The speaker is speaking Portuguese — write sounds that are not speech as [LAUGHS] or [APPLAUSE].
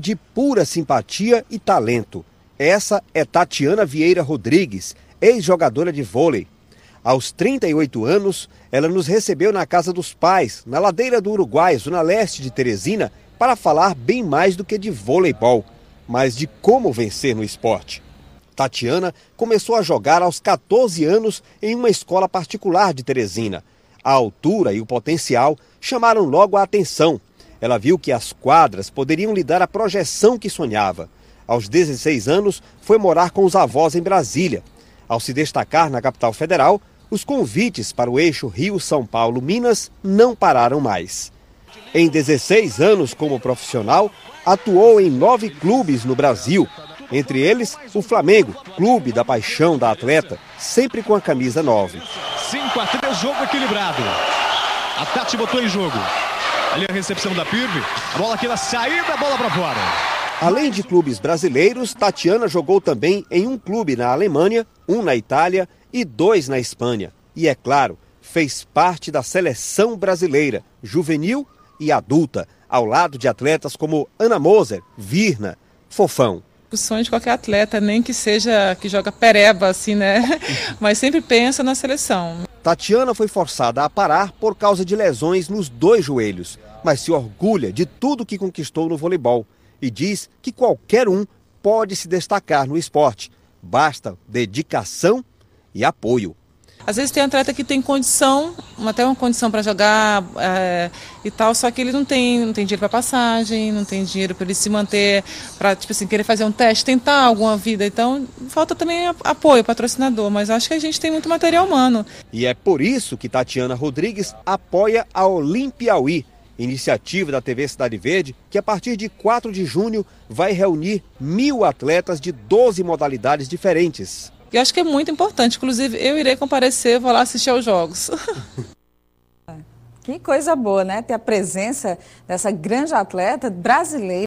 de pura simpatia e talento. Essa é Tatiana Vieira Rodrigues, ex-jogadora de vôlei. Aos 38 anos, ela nos recebeu na casa dos pais, na ladeira do Uruguai, zona leste de Teresina, para falar bem mais do que de voleibol, mas de como vencer no esporte. Tatiana começou a jogar aos 14 anos em uma escola particular de Teresina. A altura e o potencial chamaram logo a atenção ela viu que as quadras poderiam lhe dar a projeção que sonhava. Aos 16 anos, foi morar com os avós em Brasília. Ao se destacar na capital federal, os convites para o eixo Rio-São Paulo-Minas não pararam mais. Em 16 anos como profissional, atuou em nove clubes no Brasil, entre eles o Flamengo, clube da paixão da atleta, sempre com a camisa 9. 5 a 3, jogo equilibrado. A Tati botou em jogo. Ali a recepção da pirvi, A bola aqui na saída, a bola para fora. Além de clubes brasileiros, Tatiana jogou também em um clube na Alemanha, um na Itália e dois na Espanha. E é claro, fez parte da seleção brasileira, juvenil e adulta, ao lado de atletas como Ana Moser, Virna, Fofão. O sonho de qualquer atleta, nem que seja que joga pereba, assim, né? [LAUGHS] Mas sempre pensa na seleção. Tatiana foi forçada a parar por causa de lesões nos dois joelhos, mas se orgulha de tudo que conquistou no voleibol e diz que qualquer um pode se destacar no esporte, basta dedicação e apoio. Às vezes tem atleta que tem condição, até uma condição para jogar é, e tal, só que ele não tem, não tem dinheiro para passagem, não tem dinheiro para ele se manter, para tipo assim, querer fazer um teste, tentar alguma vida. Então, falta também apoio, patrocinador, mas acho que a gente tem muito material humano. E é por isso que Tatiana Rodrigues apoia a Olimpiauí, iniciativa da TV Cidade Verde, que a partir de 4 de junho vai reunir mil atletas de 12 modalidades diferentes. E acho que é muito importante. Inclusive, eu irei comparecer, vou lá assistir aos jogos. [LAUGHS] Que coisa boa, né? Ter a presença dessa grande atleta brasileira.